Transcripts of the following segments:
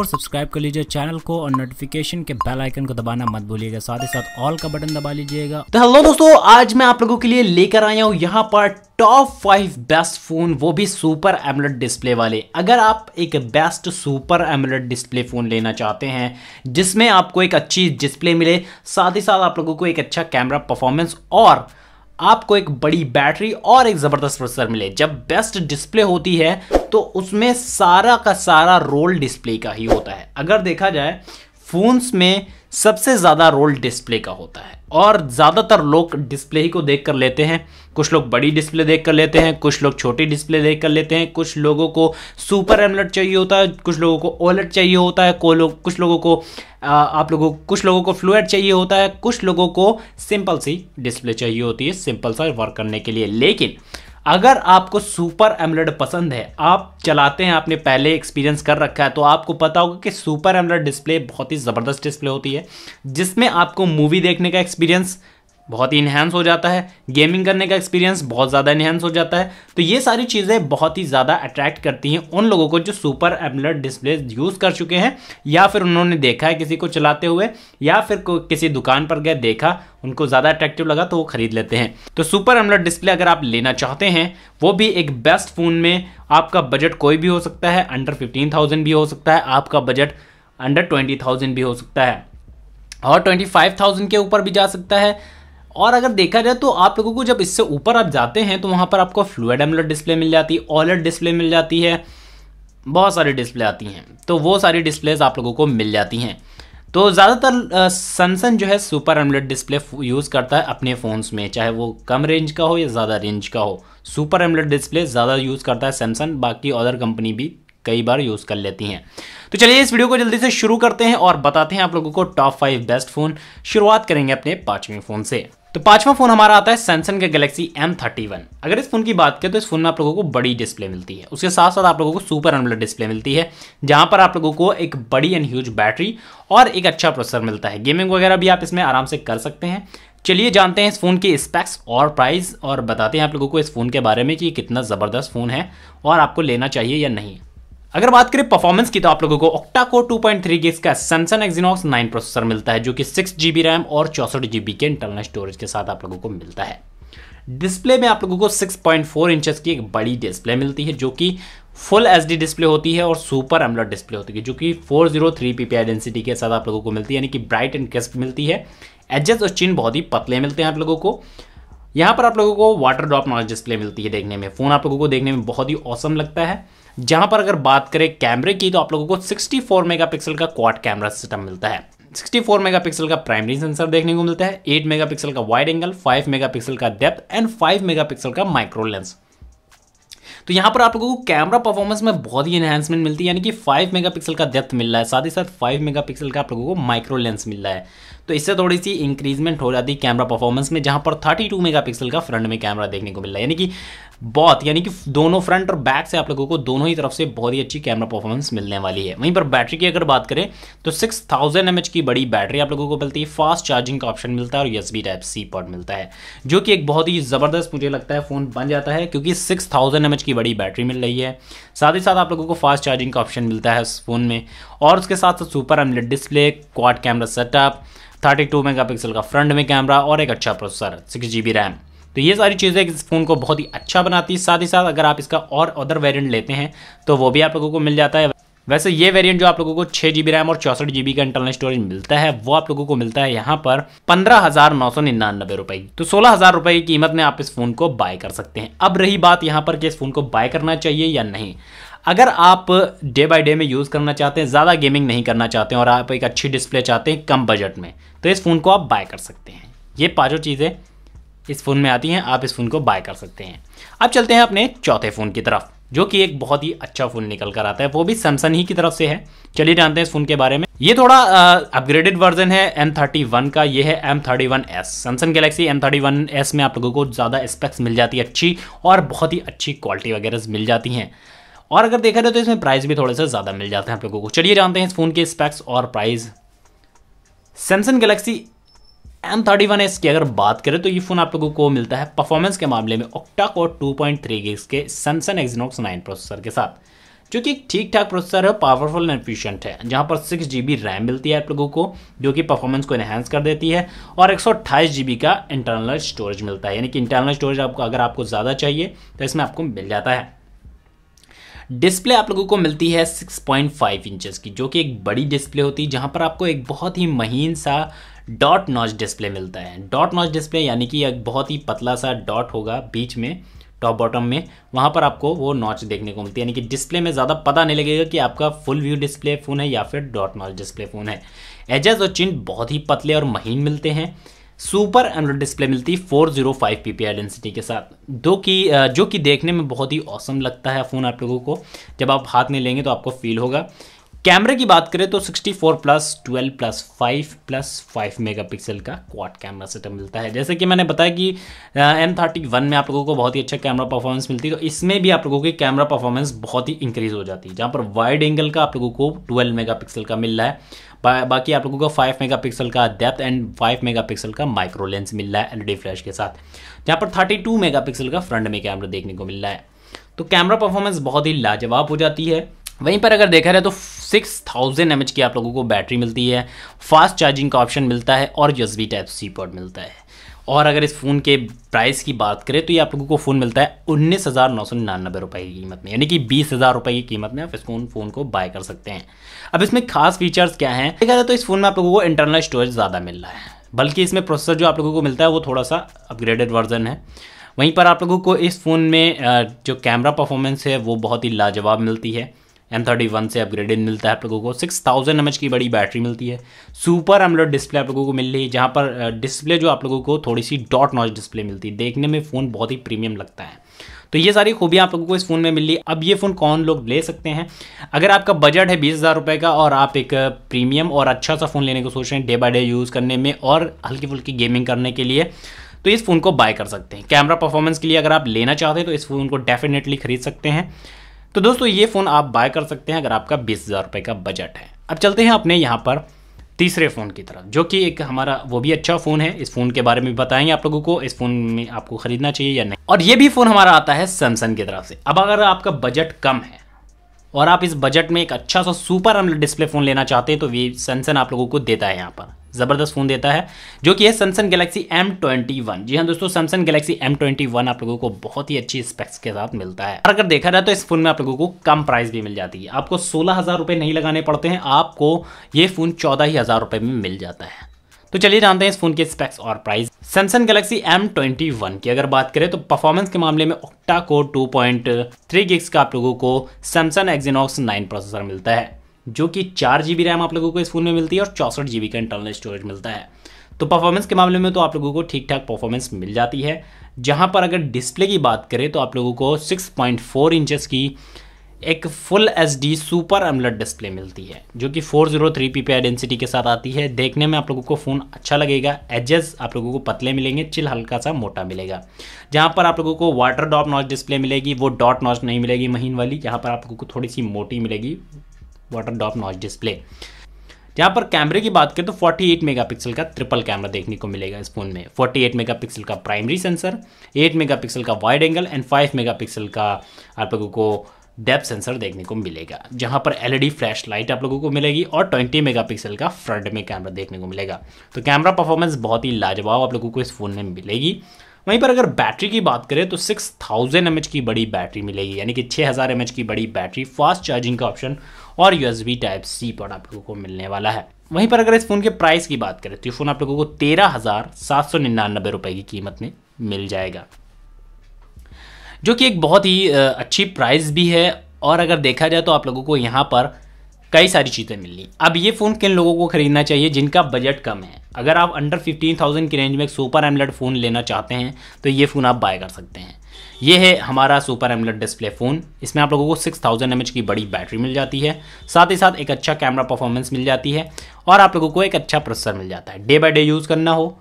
और सब्सक्राइब कर लीजिए चैनल को और नोटिफिकेशन के बेल आइकन को दबाना मत भूलिएगा साथ ही साथ ऑल का बटन दबा लीजिएगा तो हेलो दोस्तों आज मैं आप लोगों के लिए लेकर आया हूँ यहाँ पर टॉप फाइव बेस्ट फोन वो भी सुपर एमलेट डिस्प्ले वाले अगर आप एक best super AMOLED display phone लेना चाहते हैं जिसमें आपको एक अच्छी डिस्प्ले मिले साथ ही साथ आप लोगों को एक अच्छा कैमरा परफॉर्मेंस और आपको एक बड़ी बैटरी और एक ज़बरदस्त प्रोसेसर मिले जब बेस्ट डिस्प्ले होती है तो उसमें सारा का सारा रोल डिस्प्ले का ही होता है अगर देखा जाए फोन्स में सबसे ज़्यादा रोल डिस्प्ले का होता है और ज़्यादातर लोग डिस्प्ले ही को देख कर लेते हैं कुछ लोग बड़ी डिस्प्ले देख कर लेते हैं कुछ लोग छोटी डिस्प्ले देख कर लेते हैं कुछ लोगों को सुपर एमलेट चाहिए होता है कुछ लोगों को ओलेट चाहिए होता है को लोग कुछ लोगों को आ, आप लोगों कुछ लोगों को फ्लूएट चाहिए होता है कुछ लोगों को सिंपल सी डिस्प्ले चाहिए होती है सिंपल सा वर्क करने के लिए लेकिन अगर आपको सुपर एमलेड पसंद है आप चलाते हैं आपने पहले एक्सपीरियंस कर रखा है तो आपको पता होगा कि सुपर एमलेड डिस्प्ले बहुत ही ज़बरदस्त डिस्प्ले होती है जिसमें आपको मूवी देखने का एक्सपीरियंस बहुत ही इन्हेंस हो जाता है गेमिंग करने का एक्सपीरियंस बहुत ज़्यादा इन्हेंस हो जाता है तो ये सारी चीज़ें बहुत ही ज़्यादा अट्रैक्ट करती हैं उन लोगों को जो सुपर एमलेट डिस्प्ले यूज़ कर चुके हैं या फिर उन्होंने देखा है किसी को चलाते हुए या फिर किसी दुकान पर गए देखा उनको ज़्यादा अट्रैक्टिव लगा तो वो खरीद लेते हैं तो सुपर एमलेट डिस्प्ले अगर आप लेना चाहते हैं वो भी एक बेस्ट फ़ोन में आपका बजट कोई भी हो सकता है अंडर फिफ्टीन भी हो सकता है आपका बजट अंडर ट्वेंटी भी हो सकता है और ट्वेंटी के ऊपर भी जा सकता है और अगर देखा जाए तो आप लोगों को जब इससे ऊपर आप जाते हैं तो वहाँ पर आपको फ्लूड एमलेट डिस्प्ले मिल जाती है ऑलेट डिस्प्ले मिल जाती है बहुत सारी डिस्प्ले आती हैं तो वो सारी डिस्प्लेज आप लोगों को मिल जाती हैं तो ज़्यादातर सनसन जो है सुपर एमलेट डिस्प्ले यूज़ करता है अपने फ़ोन्स में चाहे वो कम रेंज का हो या ज़्यादा रेंज का हो सुपर एमलेट डिस्प्ले ज़्यादा यूज़ करता है सैमसंग बाकी अदर कंपनी भी कई बार यूज़ कर लेती हैं तो चलिए इस वीडियो को जल्दी से शुरू करते हैं और बताते हैं आप लोगों को टॉप फाइव बेस्ट फ़ोन शुरुआत करेंगे अपने पाँचवें फ़ोन से तो पांचवा फोन हमारा आता है सैमसंग के गैलेक्सी M31 अगर इस फोन की बात करें तो इस फोन में आप लोगों को बड़ी डिस्प्ले मिलती है उसके साथ साथ आप लोगों को सुपर अनबलेड डिस्प्ले मिलती है जहां पर आप लोगों को एक बड़ी एंड ह्यूज बैटरी और एक अच्छा प्रोसेसर मिलता है गेमिंग वगैरह भी आप इसमें आराम से कर सकते हैं चलिए जानते हैं इस फ़ोन के स्पेक्स और प्राइस और बताते हैं आप लोगों को इस फ़ोन के बारे में कि ये कितना ज़बरदस्त फ़ोन है और आपको लेना चाहिए या नहीं अगर बात करें परफॉर्मेंस की तो आप लोगों को octa core two point three का सैमसंग एक्जीनॉक्स नाइन प्रोसेसर मिलता है जो कि सिक्स जीबी रैम और चौसठ जीबी के इंटरनल स्टोरेज के साथ आप लोगों को मिलता है डिस्प्ले में आप लोगों को 6.4 पॉइंट की एक बड़ी डिस्प्ले मिलती है जो कि फुल एच डिस्प्ले होती है और सुपर एमलॉड डिस्प्ले होती है जो कि 403 जीरो डेंसिटी के साथ आप लोगों को मिलती है यानी कि ब्राइट एंड क्रिस्प मिलती है एजेस और चिन बहुत ही पतले मिलते हैं आप लोगों को यहाँ पर आप लोगों को वाटर ड्रॉप नॉलेज डिस्प्ले मिलती है देखने में फ़ोन आप लोगों को देखने में बहुत ही औसम लगता है जहां पर अगर बात करें कैमरे की तो आप लोगों को 64 मेगापिक्सल का क्वाड कैमरा सिस्टम मिलता है 64 मेगापिक्सल का प्राइमरी सेंसर देखने को मिलता है 8 मेगापिक्सल का वाइड एंगल 5 मेगापिक्सल का डेप्थ एंड 5 मेगापिक्सल का माइक्रो लेंस तो यहाँ पर आप लोगों को कैमरा परफॉर्मेंस में बहुत ही एनहेंसमेंट मिलती है यानी कि 5 मेगापिक्सल का डेप्थ मिल रहा है साथ ही साथ 5 मेगापिक्सल का आप लोगों को माइक्रो लेंस मिल रहा है तो इससे थोड़ी सी इंक्रीजमेंट हो जाती है कैमरा परफॉर्मेंस में जहाँ पर थर्टी टू पिक्सल का फ्रंट में कैमरा देखने को मिल रहा है यानी कि बहुत यानी कि दोनों फ्रंट और बैक से आप लोगों को दोनों ही तरफ से बहुत ही अच्छी कैमरा परफॉर्मेंस मिलने वाली है वहीं पर बैटरी की अगर बात करें तो सिक्स थाउजेंड की बड़ी बैटरी आप लोगों को मिलती है फास्ट चार्जिंग का ऑप्शन मिलता है और USB type C port मिलता है जो कि एक बहुत ही ज़बरदस्त मुझे लगता है फ़ोन बन जाता है क्योंकि सिक्स थाउजेंड की की बड़ी बैटरी मिल रही है साथ ही साथ आप लोगों को फास्ट चार्जिंग का ऑप्शन मिलता है उस फ़ोन में और उसके साथ साथ super AMOLED display quad camera setup 32 टू का फ्रंट में कैमरा और एक अच्छा प्रोसेसर सिक्स जी रैम तो ये सारी चीज़ें इस फ़ोन को बहुत ही अच्छा बनाती है साथ ही साथ अगर आप इसका और अदर वेरियंट लेते हैं तो वो भी आप लोगों को मिल जाता है वैसे ये वेरिएंट जो आप लोगों को छः जी रैम और चौसठ जी का इंटरनल स्टोरेज मिलता है वो आप लोगों को मिलता है यहाँ पर पंद्रह हज़ार नौ सौ निन्यानबे रुपए तो सोलह हज़ार रुपए की कीमत में आप इस फ़ोन को बाय कर सकते हैं अब रही बात यहाँ पर कि इस फ़ोन को बाय करना चाहिए या नहीं अगर आप डे बाय डे में यूज़ करना चाहते हैं ज़्यादा गेमिंग नहीं करना चाहते हैं और आप एक अच्छी डिस्प्ले चाहते हैं कम बजट में तो इस फ़ोन को आप बाय कर सकते हैं ये पाँचों चीज़ें इस फ़ोन में आती हैं आप इस फ़ोन को बाय कर सकते हैं अब चलते हैं अपने चौथे फ़ोन की तरफ जो कि एक बहुत ही अच्छा फ़ोन निकल कर आता है वो भी सैमसंग ही की तरफ से है चलिए जानते हैं इस फ़ोन के बारे में ये थोड़ा अपग्रेडेड वर्जन है एम थर्टी वन का ये है M thirty one S Samsung Galaxy M thirty one S में आप लोगों को ज़्यादा स्पेक्स मिल जाती है अच्छी और बहुत ही अच्छी क्वालिटी वगैरह मिल जाती हैं और अगर देखा जाए तो इसमें प्राइस भी थोड़े से ज़्यादा मिल जाते हैं आप लोगों को चलिए जानते हैं इस फ़ोन के स्पेक्स और price Samsung Galaxy M thirty one S की अगर बात करें तो ये फ़ोन आप लोगों को मिलता है परफॉर्मेंस के मामले में octa core two point three gigs के सैमसंग एक्सनॉक्स नाइन प्रोसेसर के साथ जो कि ठीक ठाक प्रोसेसर है पावरफुल एंड एफिशिएंट है जहाँ पर सिक्स जी बी रैम मिलती है आप लोगों को जो कि परफॉर्मेंस को एनहेंस कर देती है और एक सौ अट्ठाईस जी बी का इंटरनल स्टोरेज मिलता है यानी कि इंटरनल स्टोरेज आपको अगर आपको ज़्यादा चाहिए तो इसमें आपको मिल जाता है डिस्प्ले आप लोगों को मिलती है 6.5 इंचेस की जो कि एक बड़ी डिस्प्ले होती है जहाँ पर आपको एक बहुत ही महीन सा डॉट नॉच डिस्प्ले मिलता है डॉट नॉच डिस्प्ले यानी कि एक बहुत ही पतला सा डॉट होगा बीच में टॉप बॉटम में वहाँ पर आपको वो नॉच देखने को मिलती है यानी कि डिस्प्ले में ज़्यादा पता नहीं लगेगा कि आपका फुल व्यू डिस्प्ले फ़ोन है या फिर डॉट नॉच डिस्प्ले फ़ोन है एजेस और चिन्ह बहुत ही पतले और महीन मिलते हैं सुपर एमरोड डिस्प्ले मिलती है 405 पीपीआई डेंसिटी के साथ दो की जो कि देखने में बहुत ही औसम लगता है फ़ोन आप लोगों को जब आप हाथ में लेंगे तो आपको फील होगा कैमरे की बात करें तो 64 प्लस 12 प्लस 5 प्लस 5 मेगापिक्सल का क्वाड कैमरा सेटअप मिलता है जैसे कि मैंने बताया कि एम थर्टी वन में आप लोगों को बहुत ही अच्छा कैमरा परफॉर्मेंस मिलती है तो इसमें भी आप लोगों की कैमरा परफॉर्मेंस बहुत ही इंक्रीज हो जाती है जहाँ पर वाइड एंगल का आप लोगों को 12 मेगापिक्सल का मिल रहा है बा, बाकी आप लोगों को 5 मेगापिक्सल का डेप्थ एंड 5 मेगापिक्सल का माइक्रो लेंस मिल रहा है एलईडी फ्लैश के साथ जहाँ पर 32 मेगापिक्सल का फ्रंट में कैमरा देखने को मिल रहा है तो कैमरा परफॉर्मेंस बहुत ही लाजवाब हो जाती है वहीं पर अगर देखा जाए तो 6000 थाउजेंड की आप लोगों को बैटरी मिलती है फास्ट चार्जिंग का ऑप्शन मिलता है और यूएसबी टाइप सी पॉड मिलता है और अगर इस फ़ोन के प्राइस की बात करें तो ये आप लोगों को फ़ोन मिलता है उन्नीस हज़ार नौ सौ निन्यानबे रुपये की कीमत में यानी कि बीस हज़ार रुपये की कीमत में आप इस फोन फ़ोन को बाय कर सकते हैं अब इसमें खास फीचर्स क्या हैं देखा जाए तो इस फ़ोन में आप लोगों को इंटरनल स्टोरेज ज़्यादा मिल रहा है बल्कि इसमें प्रोसेसर जो आप लोगों को मिलता है वो थोड़ा सा अपग्रेडेड वर्जन है वहीं पर आप लोगों को इस फ़ोन में जो कैमरा परफॉर्मेंस है वो बहुत ही लाजवाब मिलती है एम थर्टी वन से अपग्रेडेड मिलता है आप लोगों को सिक्स थाउजेंड एम एच की बड़ी बैटरी मिलती है सुपर एमलोड डिस्प्ले आप लोगों को मिल रही है जहाँ पर डिस्प्ले जो आप लोगों को थोड़ी सी डॉट नॉच डिस्प्ले मिलती है देखने में फ़ोन बहुत ही प्रीमियम लगता है तो ये सारी खूबियाँ आप लोगों को इस फ़ोन में मिली अब ये फ़ोन कौन लोग ले सकते हैं अगर आपका बजट है बीस हज़ार रुपये का और आप एक प्रीमियम और अच्छा सा फ़ोन लेने को सोच रहे हैं डे बाय डे यूज़ करने में और हल्की फुल्की गेमिंग करने के लिए तो इस फ़ोन को बाय कर सकते हैं कैमरा परफॉर्मेंस के लिए अगर आप लेना चाहते हैं तो इस फ़ोन को डेफिनेटली खरीद सकते हैं तो दोस्तों ये फ़ोन आप बाय कर सकते हैं अगर आपका बीस हज़ार रुपये का बजट है अब चलते हैं अपने यहाँ पर तीसरे फ़ोन की तरफ जो कि एक हमारा वो भी अच्छा फ़ोन है इस फ़ोन के बारे में बताएंगे आप लोगों को इस फ़ोन में आपको ख़रीदना चाहिए या नहीं और ये भी फ़ोन हमारा आता है सैमसंग की तरफ से अब अगर आपका बजट कम है और आप इस बजट में एक अच्छा सा सुपर अमल डिस्प्ले फ़ोन लेना चाहते हैं तो वी सैमसंग आप लोगों को देता है यहाँ पर ज़बरदस्त फ़ोन देता है जो कि है Samsung Galaxy M twenty one जी हाँ दोस्तों Samsung Galaxy M twenty one आप लोगों को बहुत ही अच्छी स्पेक्स के साथ मिलता है अगर देखा जाए तो इस फोन में आप लोगों को कम प्राइस भी मिल जाती है आपको सोलह हज़ार रुपए नहीं लगाने पड़ते हैं आपको ये फ़ोन चौदह ही हज़ार रुपए में मिल जाता है तो चलिए जानते हैं इस फोन के स्पेक्स और प्राइस सैमसंग गैलेक्सी M21 की अगर बात करें तो परफॉर्मेंस के मामले में ऑक्टा को 2.3 पॉइंट का आप लोगों को सैमसंग एक्जीनॉक्स 9 प्रोसेसर मिलता है जो कि चार जी बी रैम आप लोगों को इस फ़ोन में मिलती है और चौंसठ जी का इंटरनल स्टोरेज मिलता है तो परफॉर्मेंस के मामले में तो आप लोगों को ठीक ठाक परफॉर्मेंस मिल जाती है जहाँ पर अगर डिस्प्ले की बात करें तो आप लोगों को 6.4 इंचेस की एक full H D super AMOLED display मिलती है जो कि 403 zero three P P density के साथ आती है देखने में आप लोगों को फ़ोन अच्छा लगेगा एजेस आप लोगों को पतले मिलेंगे चिल हल्का सा मोटा मिलेगा जहाँ पर आप लोगों को वाटर डॉप नॉच डिस्प्ले मिलेगी वो डॉट नॉच नहीं मिलेगी महीन वाली यहाँ पर आप लोगों को थोड़ी सी मोटी मिलेगी वाटर डॉप नॉच डिस्प्ले जहाँ पर कैमरे की बात करें तो 48 मेगापिक्सल का ट्रिपल कैमरा देखने को मिलेगा इस फोन में 48 मेगापिक्सल का प्राइमरी सेंसर 8 मेगापिक्सल का वाइड एंगल एंड 5 मेगापिक्सल का आप लोगों को डेप्थ सेंसर देखने को मिलेगा जहां पर एलईडी फ्लैश लाइट आप लोगों को मिलेगी और 20 मेगापिक्सल का फ्रंट में कैमरा देखने को मिलेगा तो कैमरा परफॉर्मेंस बहुत ही लाजवाब आप लोगों को इस फ़ोन में मिलेगी वहीं पर अगर बैटरी की बात करें तो 6000 थाउजेंड की बड़ी बैटरी मिलेगी यानी कि 6000 हज़ार की बड़ी बैटरी फास्ट चार्जिंग का ऑप्शन और यूएस बी टाइप सी पर आप लोगों को मिलने वाला है वहीं पर अगर इस फ़ोन के प्राइस की बात करें तो ये फ़ोन आप लोगों को तेरह हज़ार सात सौ निन्यानबे रुपए की कीमत में मिल जाएगा जो कि एक बहुत ही अच्छी प्राइस भी है और अगर देखा जाए तो आप लोगों को यहाँ पर कई सारी चीज़ें मिलनी अब ये फ़ोन किन लोगों को खरीदना चाहिए जिनका बजट कम है अगर आप अंडर फिफ्टीन थाउजेंड की रेंज में एक सुपर एमलेट फ़ोन लेना चाहते हैं तो ये फ़ोन आप बाय कर सकते हैं ये है हमारा सुपर एमलेट डिस्प्ले फ़ोन इसमें आप लोगों को सिक्स थाउजेंड एम की बड़ी बैटरी मिल जाती है साथ ही साथ एक अच्छा कैमरा परफॉर्मेंस मिल जाती है और आप लोगों को एक अच्छा प्रोसेसर मिल जाता है डे बाई डे यूज़ करना हो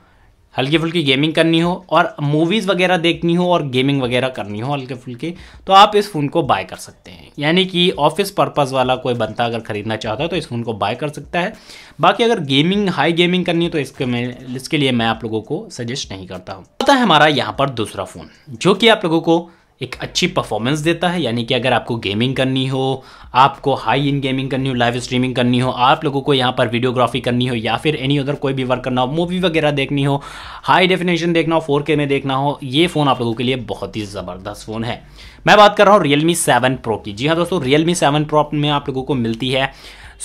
हल्की फुल्की गेमिंग करनी हो और मूवीज़ वगैरह देखनी हो और गेमिंग वगैरह करनी हो हल्के फुल्के तो आप इस फ़ोन को बाय कर सकते हैं यानी कि ऑफिस पर्पज़ वाला कोई बनता अगर ख़रीदना चाहता है तो इस फ़ोन को बाय कर सकता है बाकी अगर गेमिंग हाई गेमिंग करनी हो तो इसके मैं इसके लिए मैं आप लोगों को सजेस्ट नहीं करता हूँ पता है हमारा यहाँ पर दूसरा फ़ोन जो कि आप लोगों को एक अच्छी परफॉर्मेंस देता है यानी कि अगर आपको गेमिंग करनी हो आपको हाई इन गेमिंग करनी हो लाइव स्ट्रीमिंग करनी हो आप लोगों को यहाँ पर वीडियोग्राफी करनी हो या फिर एनी अदर कोई भी वर्क करना हो मूवी वगैरह देखनी हो हाई डेफिनेशन देखना हो फोर में देखना हो ये फ़ोन आप लोगों के लिए बहुत ही ज़बरदस्त फ़ोन है मैं बात कर रहा हूँ रियलमी सेवन प्रो की जी हाँ दोस्तों रियलमी सेवन प्रो में आप लोगों को मिलती है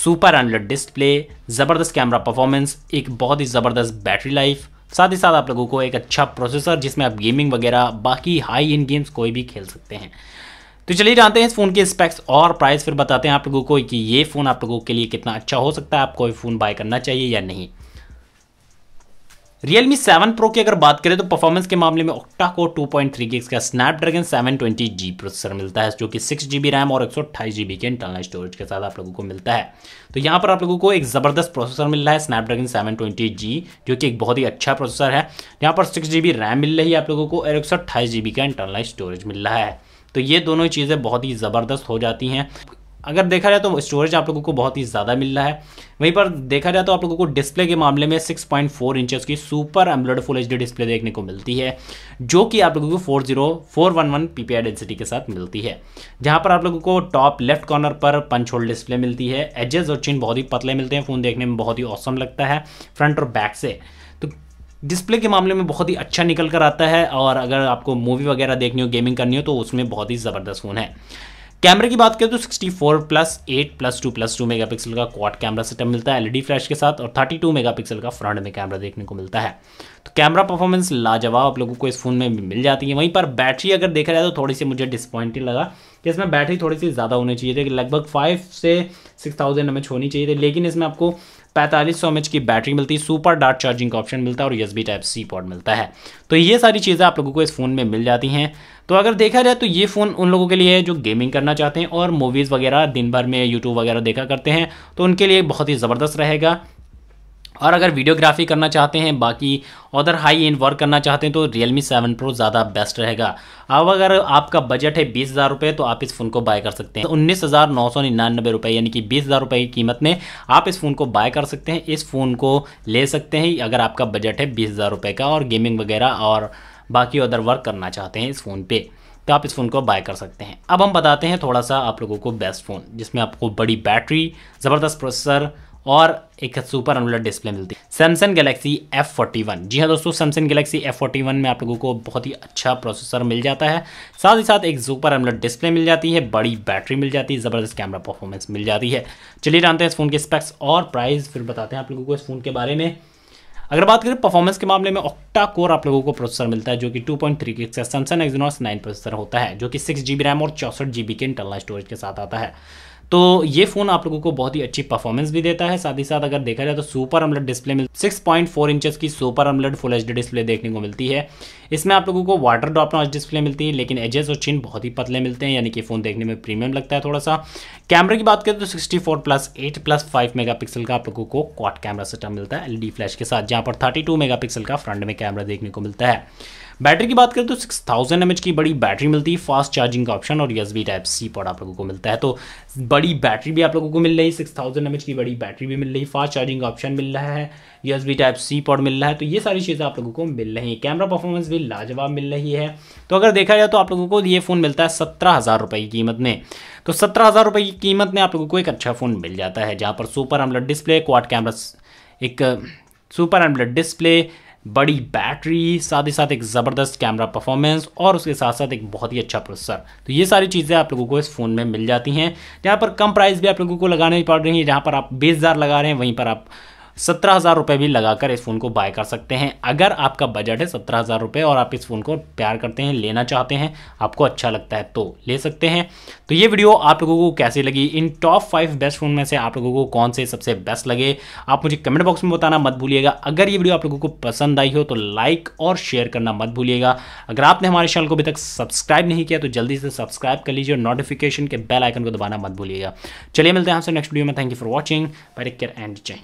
सुपर एनलेट डिस्प्ले ज़बरदस्त कैमरा परफॉर्मेंस एक बहुत ही ज़बरदस्त बैटरी लाइफ साथ ही साथ आप लोगों को एक अच्छा प्रोसेसर जिसमें आप गेमिंग वगैरह बाकी हाई इन गेम्स कोई भी खेल सकते हैं तो चलिए जानते हैं इस फ़ोन के स्पेक्स और प्राइस फिर बताते हैं आप लोगों को कि ये फ़ोन आप लोगों के लिए कितना अच्छा हो सकता है आपको फ़ोन बाय करना चाहिए या नहीं रियलमी सेवन प्रो की अगर बात करें तो परफॉर्मेंस के मामले में ऑक्टा को 2.3 पॉइंट थ्री का स्नैपड्रैगन 720G प्रोसेसर मिलता है जो कि सिक्स बी रैम और एक बी के इंटरनल स्टोरेज के साथ आप लोगों को मिलता है तो यहाँ पर आप लोगों को एक ज़बरदस्त प्रोसेसर मिल रहा है स्नैपड्रैगन 720G जो कि एक बहुत ही अच्छा प्रोसेसर है यहाँ पर सिक्स रैम मिल रही है आप लोगों को और एक का इंटरनल स्टोरेज मिल रहा है तो ये दोनों चीज़ें बहुत ही ज़बरदस्त हो जाती हैं अगर देखा जाए तो स्टोरेज आप लोगों को बहुत ही ज़्यादा मिल रहा है वहीं पर देखा जाए तो आप लोगों को डिस्प्ले के मामले में 6.4 पॉइंट की super AMOLED full H display देखने को मिलती है जो कि आप लोगों को 40411 पीपीआई डेंसिटी के साथ मिलती है जहां पर आप लोगों को टॉप लेफ्ट कॉर्नर पर पंच होल डिस्प्ले मिलती है एजेस और चिन बहुत ही पतले मिलते हैं फ़ोन देखने में बहुत ही औसम लगता है फ्रंट और बैक से तो डिस्प्ले के मामले में बहुत ही अच्छा निकल कर आता है और अगर आपको मूवी वगैरह देखनी हो गेमिंग करनी हो तो उसमें बहुत ही ज़बरदस्त फ़ोन है कैमरे की बात करें तो 64 प्लस 8 प्लस 2 प्लस 2 मेगापिक्सल का क्वाड कैमरा सेटअप मिलता है एलईडी फ्लैश के साथ और 32 मेगापिक्सल का फ्रंट में कैमरा देखने को मिलता है तो कैमरा परफॉर्मेंस लाजवाब आप लोगों को इस फ़ोन में भी मिल जाती है वहीं पर बैटरी अगर देखा जाए तो थोड़ी सी मुझे डिसपॉइंटिंग लगा कि इसमें बैटरी थोड़ी सी ज़्यादा होनी चाहिए थी लगभग फाइव से सिक्स थाउजेंड होनी चाहिए थी लेकिन इसमें आपको पैंतालीस सौ की बैटरी मिलती है सुपर डार्ट चार्जिंग का ऑप्शन मिलता है और यस टाइप सी पॉड मिलता है तो ये सारी चीज़ें आप लोगों को इस फ़ोन में मिल जाती हैं तो अगर देखा जाए तो ये फ़ोन उन लोगों के लिए है जो गेमिंग करना चाहते हैं और मूवीज़ वगैरह दिन भर में यूट्यूब वगैरह देखा करते हैं तो उनके लिए बहुत ही ज़बरदस्त रहेगा और अगर वीडियोग्राफी करना चाहते हैं बाकी अदर हाई एंड वर्क करना चाहते हैं तो Realme 7 Pro ज़्यादा बेस्ट रहेगा अब अगर आपका बजट है बीस हज़ार रुपये तो आप इस फ़ोन को बाय कर सकते हैं उन्नीस हज़ार नौ सौ निन्यानबे रुपये यानी कि बीस हज़ार रुपये की कीमत में आप इस फ़ोन को बाय कर सकते हैं इस फ़ोन को ले सकते हैं अगर आपका बजट है बीस हज़ार रुपये का और गेमिंग वगैरह और बाकी अदर वर्क करना चाहते हैं इस फ़ोन पर तो आप इस फ़ोन को बाय कर सकते हैं अब हम बताते हैं थोड़ा सा आप लोगों को बेस्ट फ़ोन जिसमें आपको बड़ी बैटरी ज़बरदस्त प्रोसेसर और एक सुपर अनुलर डिस्प्ले मिलती है Samsung Galaxy F forty one जी हाँ दोस्तों Samsung Galaxy F forty one में आप लोगों को बहुत ही अच्छा प्रोसेसर मिल जाता है साथ ही साथ एक सुपर अनुलर डिस्प्ले मिल जाती है बड़ी बैटरी मिल जाती है ज़बरदस्त कैमरा परफॉर्मेंस मिल जाती है चलिए जानते हैं इस फ़ोन के स्पेक्स और प्राइस फिर बताते हैं आप लोगों को इस फ़ोन के बारे में अगर बात करें परफॉर्मेंस के मामले में ऑक्टा कोर आप लोगों को प्रोसेसर मिलता है जो कि 2.3 पॉइंट थ्री का सैमसंग एक्जोनॉस नाइन प्रोसेसर होता है जो कि सिक्स जी रैम और चौसठ जी के इंटरनल स्टोरेज के साथ आता है तो ये फ़ोन आप लोगों को बहुत ही अच्छी परफॉर्मेंस भी देता है साथ ही साथ अगर देखा जाए तो सुपर अमलेट डिस्प्ले मिल सिक्स पॉइंट फोर इंचज़ की super AMOLED full H D display देखने को मिलती है इसमें आप लोगों को वाटर ड्रॉप नॉच डिस्प्ले मिलती है लेकिन एजेस और चिन बहुत ही पतले मिलते हैं यानी कि फ़ोन देखने में प्रीमियम लगता है थोड़ा सा कैमरे की बात करें तो sixty four plus eight plus five mega pixel का आप लोगों को क्वाट कैमरा सेटअप मिलता है एल फ्लैश के साथ जहाँ पर थर्टी टू मेगा पिक्सल का फ्रंट में कैमरा देखने को मिलता है बैटरी की बात करें तो सिक्स थाउजेंड की बड़ी बैटरी मिलती है फास्ट चार्जिंग का ऑप्शन और यस टाइप सी पॉड आप लोगों को मिलता है तो बड़ी बैटरी भी आप लोगों को मिल रही है सिक्स थाउजेंड की बड़ी बैटरी भी मिल रही है फास्ट चार्जिंग का ऑप्शन मिल रहा है यस टाइप सी पॉड मिल रहा है तो ये सारी चीज़ें आप लोगों को मिल रही हैं कैमरा परफॉर्मेंस भी लाजवाब मिल रही है तो अगर देखा जाए तो आप लोगों को ये फ़ोन मिलता है सत्रह हज़ार रुपये की कीमत में तो सत्रह हज़ार रुपये की कीमत में आप लोगों को एक अच्छा फ़ोन मिल जाता है जहाँ पर super AMOLED display quad camera एक सुपर एमलेट डिस्प्ले बड़ी बैटरी साथ ही साथ एक ज़बरदस्त कैमरा परफॉर्मेंस और उसके साथ साथ एक बहुत ही अच्छा प्रोसेसर तो ये सारी चीज़ें आप लोगों को इस फ़ोन में मिल जाती हैं जहाँ पर कम प्राइस भी आप लोगों को लगाने पड़ रही है जहाँ पर आप बीस लगा रहे हैं वहीं पर आप सत्रह हज़ार रुपये भी लगाकर इस फ़ोन को बाय कर सकते हैं अगर आपका बजट है सत्रह हज़ार रुपये और आप इस फ़ोन को प्यार करते हैं लेना चाहते हैं आपको अच्छा लगता है तो ले सकते हैं तो ये वीडियो आप लोगों को कैसी लगी इन टॉप फाइव बेस्ट फ़ोन में से आप लोगों को कौन से सबसे बेस्ट लगे आप मुझे कमेंट बॉक्स में बताना मत भूलिएगा अगर ये वीडियो आप लोगों को पसंद आई हो तो लाइक और शेयर करना मत भूलिएगा अगर आपने हमारे चैनल को अभी तक सब्सक्राइब नहीं किया तो जल्दी से सब्सक्राइब कर लीजिए और नोटिफिकेशन के बेल आइकन को दबाना मत भूलिएगा चलिए मिलते हैं आपसे नेक्स्ट वीडियो में thank you for watching bye take care and चाहिए